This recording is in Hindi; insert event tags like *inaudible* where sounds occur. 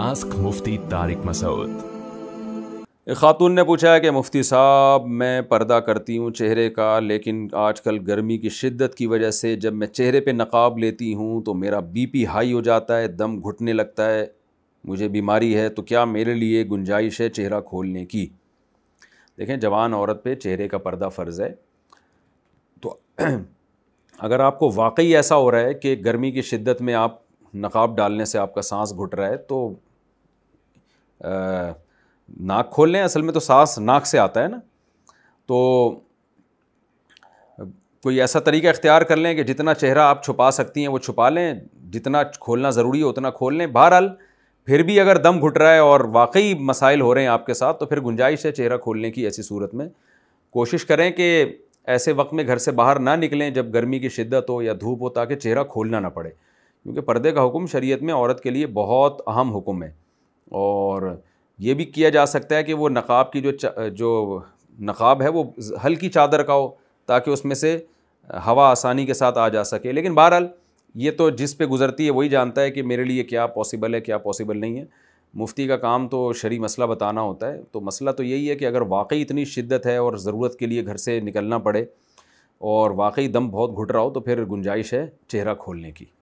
आस्क मुफ्ती तारिक मसूद एक खातून ने पूछा है कि मुफ्ती साहब मैं पर्दा करती हूँ चेहरे का लेकिन आजकल गर्मी की शिद्दत की वजह से जब मैं चेहरे पे नकाब लेती हूँ तो मेरा बीपी हाई हो जाता है दम घुटने लगता है मुझे बीमारी है तो क्या मेरे लिए गुंजाइश है चेहरा खोलने की देखें जवान औरत पे चेहरे का पर्दा फ़र्ज़ है तो *clears throat* अगर आपको वाकई ऐसा हो रहा है कि गर्मी की शिद्दत में आप नकाब डालने से आपका सांस घुट रहा है तो नाक खोल लें असल में तो सांस नाक से आता है ना तो कोई ऐसा तरीका इख्तियार कर लें कि जितना चेहरा आप छुपा सकती हैं वो छुपा लें जितना खोलना ज़रूरी है उतना खोल लें बहरहाल फिर भी अगर दम घुट रहा है और वाकई मसाइल हो रहे हैं आपके साथ तो फिर गुंजाइश है चेहरा खोलने की ऐसी सूरत में कोशिश करें कि ऐसे वक्त में घर से बाहर ना निकलें जब गर्मी की शिद्दत हो या धूप हो ताकि चेहरा खोलना ना पड़े क्योंकि पर्दे का हुक्म शरीयत में औरत के लिए बहुत अहम हुक्म है और ये भी किया जा सकता है कि वो नकाब की जो जो नकाब है वो हल्की चादर का हो ताकि उसमें से हवा आसानी के साथ आ जा सके लेकिन बहरहाल ये तो जिस पे गुज़रती है वही जानता है कि मेरे लिए क्या पॉसिबल है क्या पॉसिबल नहीं है मुफ्ती का काम तो शरी मसला बताना होता है तो मसला तो यही है कि अगर वाकई इतनी शिद्दत है और ज़रूरत के लिए घर से निकलना पड़े और वाकई दम बहुत घुट रहा हो तो फिर गुंजाइश है चेहरा खोलने की